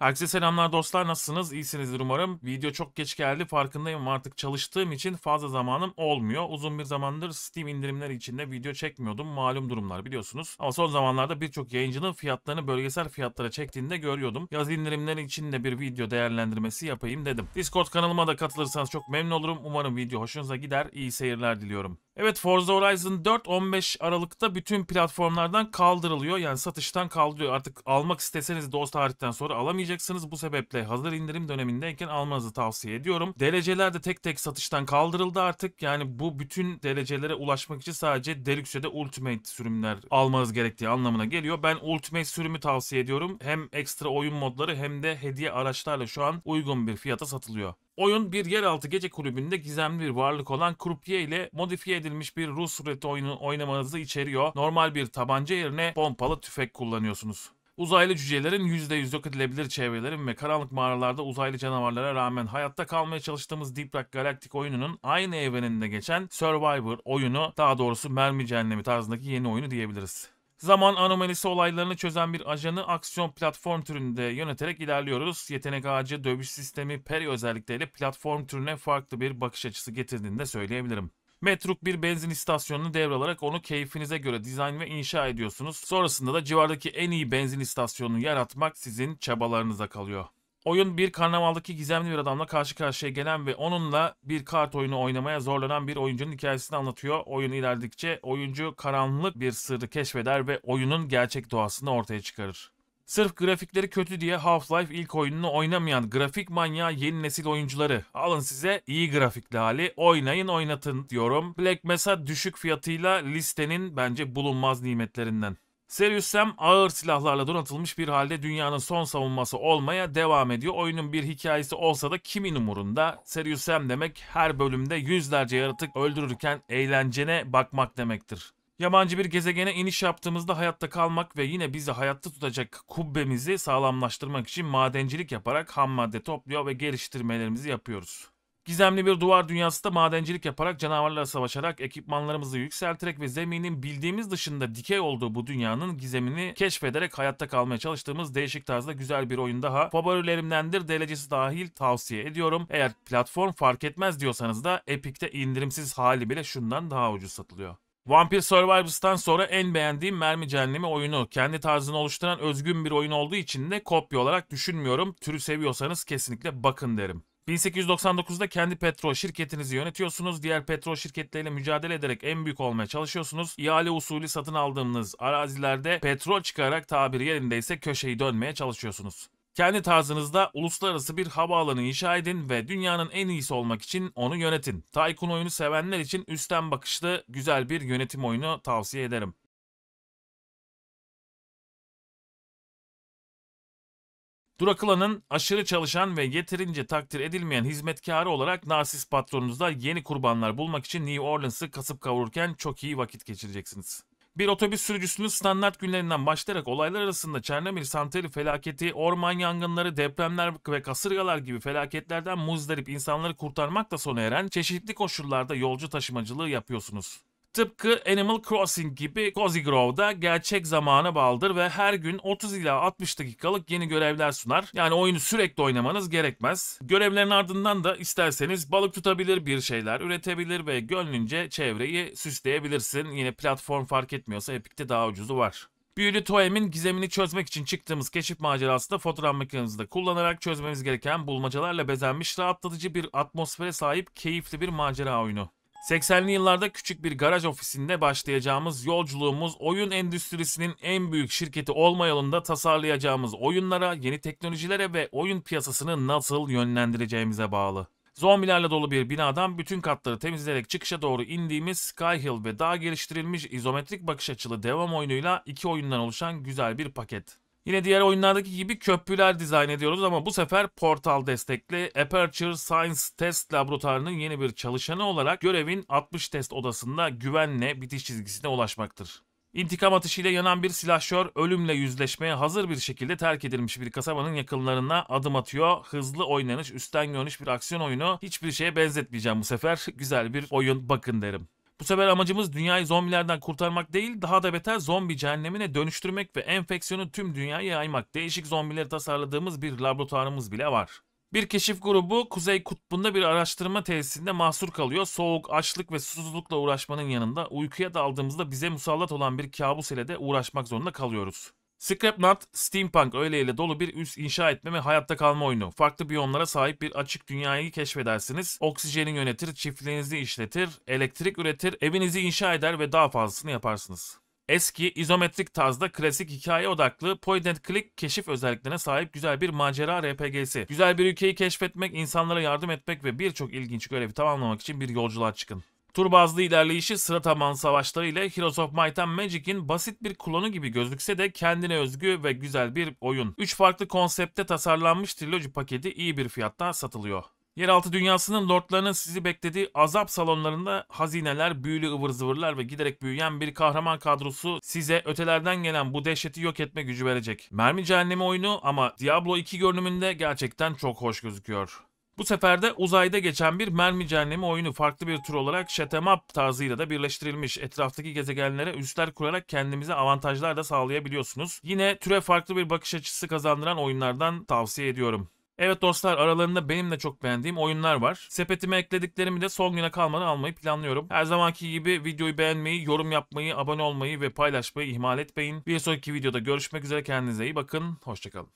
Herkese selamlar dostlar nasılsınız? İyisinizdir umarım. Video çok geç geldi farkındayım artık çalıştığım için fazla zamanım olmuyor. Uzun bir zamandır Steam indirimleri içinde video çekmiyordum. Malum durumlar biliyorsunuz. Ama son zamanlarda birçok yayıncının fiyatlarını bölgesel fiyatlara çektiğinde görüyordum. Yaz indirimleri için de bir video değerlendirmesi yapayım dedim. Discord kanalıma da katılırsanız çok memnun olurum. Umarım video hoşunuza gider. iyi seyirler diliyorum. Evet Forza Horizon 4 15 Aralık'ta bütün platformlardan kaldırılıyor. Yani satıştan kaldırıyor. Artık almak isteseniz de o tarihten sonra alamayacaksınız. Bu sebeple hazır indirim dönemindeyken almanızı tavsiye ediyorum. Dereceler de tek tek satıştan kaldırıldı artık. Yani bu bütün derecelere ulaşmak için sadece Deluxe'de Ultimate sürümler almanız gerektiği anlamına geliyor. Ben Ultimate sürümü tavsiye ediyorum. Hem ekstra oyun modları hem de hediye araçlarla şu an uygun bir fiyata satılıyor. Oyun bir yeraltı gece kulübünde gizemli bir varlık olan krupiye ile modifiye edilmiş bir Rus sureti oyunu oynamanızı içeriyor. Normal bir tabanca yerine pompalı tüfek kullanıyorsunuz. Uzaylı cücelerin %100 yok edilebilir çevrelerin ve karanlık mağaralarda uzaylı canavarlara rağmen hayatta kalmaya çalıştığımız Deep Rock Galactic oyununun aynı evreninde geçen Survivor oyunu daha doğrusu Mermi Cehennemi tarzındaki yeni oyunu diyebiliriz. Zaman anomalisi olaylarını çözen bir ajanı aksiyon platform türünde yöneterek ilerliyoruz. Yetenek ağacı, dövüş sistemi, peri özellikleriyle platform türüne farklı bir bakış açısı getirdiğini de söyleyebilirim. Metruk bir benzin istasyonunu devralarak onu keyfinize göre dizayn ve inşa ediyorsunuz. Sonrasında da civardaki en iyi benzin istasyonunu yaratmak sizin çabalarınıza kalıyor. Oyun bir karnavaldaki gizemli bir adamla karşı karşıya gelen ve onunla bir kart oyunu oynamaya zorlanan bir oyuncunun hikayesini anlatıyor. Oyun ilerledikçe oyuncu karanlık bir sırrı keşfeder ve oyunun gerçek doğasını ortaya çıkarır. Sırf grafikleri kötü diye Half-Life ilk oyununu oynamayan grafik manyağı yeni nesil oyuncuları. Alın size iyi grafikli hali oynayın oynatın diyorum. Black Mesa düşük fiyatıyla listenin bence bulunmaz nimetlerinden. Sirius Sam ağır silahlarla donatılmış bir halde dünyanın son savunması olmaya devam ediyor. Oyunun bir hikayesi olsa da kimin umurunda? Sirius Sam demek her bölümde yüzlerce yaratık öldürürken eğlencene bakmak demektir. Yabancı bir gezegene iniş yaptığımızda hayatta kalmak ve yine bizi hayatta tutacak kubbemizi sağlamlaştırmak için madencilik yaparak ham madde topluyor ve geliştirmelerimizi yapıyoruz. Gizemli bir duvar dünyasında madencilik yaparak, canavarlarla savaşarak, ekipmanlarımızı yükselterek ve zeminin bildiğimiz dışında dikey olduğu bu dünyanın gizemini keşfederek hayatta kalmaya çalıştığımız değişik tarzda güzel bir oyun daha. Favorilerimdendir, derecesi dahil tavsiye ediyorum. Eğer platform fark etmez diyorsanız da Epic'te indirimsiz hali bile şundan daha ucuz satılıyor. Vampire Survivors'tan sonra en beğendiğim mermi cehennemi oyunu. Kendi tarzını oluşturan özgün bir oyun olduğu için de kopya olarak düşünmüyorum. Türü seviyorsanız kesinlikle bakın derim. 1899'da kendi petrol şirketinizi yönetiyorsunuz. Diğer petrol şirketleriyle mücadele ederek en büyük olmaya çalışıyorsunuz. İhale usulü satın aldığınız arazilerde petrol çıkarak tabiri yerindeyse köşeyi dönmeye çalışıyorsunuz. Kendi tarzınızda uluslararası bir havaalanı inşa edin ve dünyanın en iyisi olmak için onu yönetin. Tycoon oyunu sevenler için üstten bakışlı güzel bir yönetim oyunu tavsiye ederim. Durakula'nın aşırı çalışan ve yeterince takdir edilmeyen hizmetkarı olarak narsist patronunuzda yeni kurbanlar bulmak için New Orleans'ı kasıp kavururken çok iyi vakit geçireceksiniz. Bir otobüs sürücüsünün standart günlerinden başlayarak olaylar arasında Çernobil santeri felaketi, orman yangınları, depremler ve kasırgalar gibi felaketlerden muzdarip insanları kurtarmakla sona eren çeşitli koşullarda yolcu taşımacılığı yapıyorsunuz. Tıpkı Animal Crossing gibi Cozy Grove'da gerçek zamana bağlıdır ve her gün 30 ila 60 dakikalık yeni görevler sunar. Yani oyunu sürekli oynamanız gerekmez. Görevlerin ardından da isterseniz balık tutabilir, bir şeyler üretebilir ve gönlünce çevreyi süsleyebilirsin. Yine platform fark etmiyorsa Epic'te daha ucuzu var. Büyülü Toem'in gizemini çözmek için çıktığımız keşif macerası da fotoğraf makinemizi de kullanarak çözmemiz gereken bulmacalarla bezenmiş rahatlatıcı bir atmosfere sahip keyifli bir macera oyunu. 80'li yıllarda küçük bir garaj ofisinde başlayacağımız yolculuğumuz oyun endüstrisinin en büyük şirketi olma yolunda tasarlayacağımız oyunlara, yeni teknolojilere ve oyun piyasasını nasıl yönlendireceğimize bağlı. Zombilerle dolu bir binadan bütün katları temizleyerek çıkışa doğru indiğimiz Sky Hill ve daha geliştirilmiş izometrik bakış açılı devam oyunuyla iki oyundan oluşan güzel bir paket. Yine diğer oyunlardaki gibi köprüler dizayn ediyoruz ama bu sefer portal destekli Aperture Science Test Laboratuvarı'nın yeni bir çalışanı olarak görevin 60 test odasında güvenle bitiş çizgisine ulaşmaktır. İntikam atışıyla yanan bir silahşör ölümle yüzleşmeye hazır bir şekilde terk edilmiş bir kasabanın yakınlarına adım atıyor. Hızlı oynanış, üstten görünüş bir aksiyon oyunu. Hiçbir şeye benzetmeyeceğim bu sefer. Güzel bir oyun bakın derim. Bu sefer amacımız dünyayı zombilerden kurtarmak değil, daha da beter zombi cehennemine dönüştürmek ve enfeksiyonu tüm dünyaya yaymak. Değişik zombileri tasarladığımız bir laboratuvarımız bile var. Bir keşif grubu Kuzey Kutbu'nda bir araştırma tesisinde mahsur kalıyor. Soğuk, açlık ve susuzlukla uğraşmanın yanında uykuya daldığımızda bize musallat olan bir kabus ile de uğraşmak zorunda kalıyoruz. Scrapnut, steampunk öyleyle dolu bir üst inşa etme ve hayatta kalma oyunu. Farklı biyomlara sahip bir açık dünyayı keşfedersiniz. Oksijeni yönetir, çiftliğinizi işletir, elektrik üretir, evinizi inşa eder ve daha fazlasını yaparsınız. Eski, izometrik tarzda klasik hikaye odaklı point and click keşif özelliklerine sahip güzel bir macera RPG'si. Güzel bir ülkeyi keşfetmek, insanlara yardım etmek ve birçok ilginç görevi tamamlamak için bir yolculuğa çıkın. Turbazlı ilerleyişi sıra taban savaşları ile Heroes of Might and Magic'in basit bir klonu gibi gözükse de kendine özgü ve güzel bir oyun. 3 farklı konsepte tasarlanmış triloji paketi iyi bir fiyatta satılıyor. Yeraltı dünyasının lordlarının sizi beklediği azap salonlarında hazineler, büyülü ıvır zıvırlar ve giderek büyüyen bir kahraman kadrosu size ötelerden gelen bu dehşeti yok etme gücü verecek. Mermi cehennemi oyunu ama Diablo 2 görünümünde gerçekten çok hoş gözüküyor. Bu sefer de uzayda geçen bir mermi cehennemi oyunu farklı bir tür olarak şetemap tarzıyla da birleştirilmiş. Etraftaki gezegenlere üsler kurarak kendimize avantajlar da sağlayabiliyorsunuz. Yine türe farklı bir bakış açısı kazandıran oyunlardan tavsiye ediyorum. Evet dostlar aralarında benim de çok beğendiğim oyunlar var. Sepetime eklediklerimi de son güne kalmadan almayı planlıyorum. Her zamanki gibi videoyu beğenmeyi, yorum yapmayı, abone olmayı ve paylaşmayı ihmal etmeyin. Bir sonraki videoda görüşmek üzere kendinize iyi bakın. Hoşçakalın.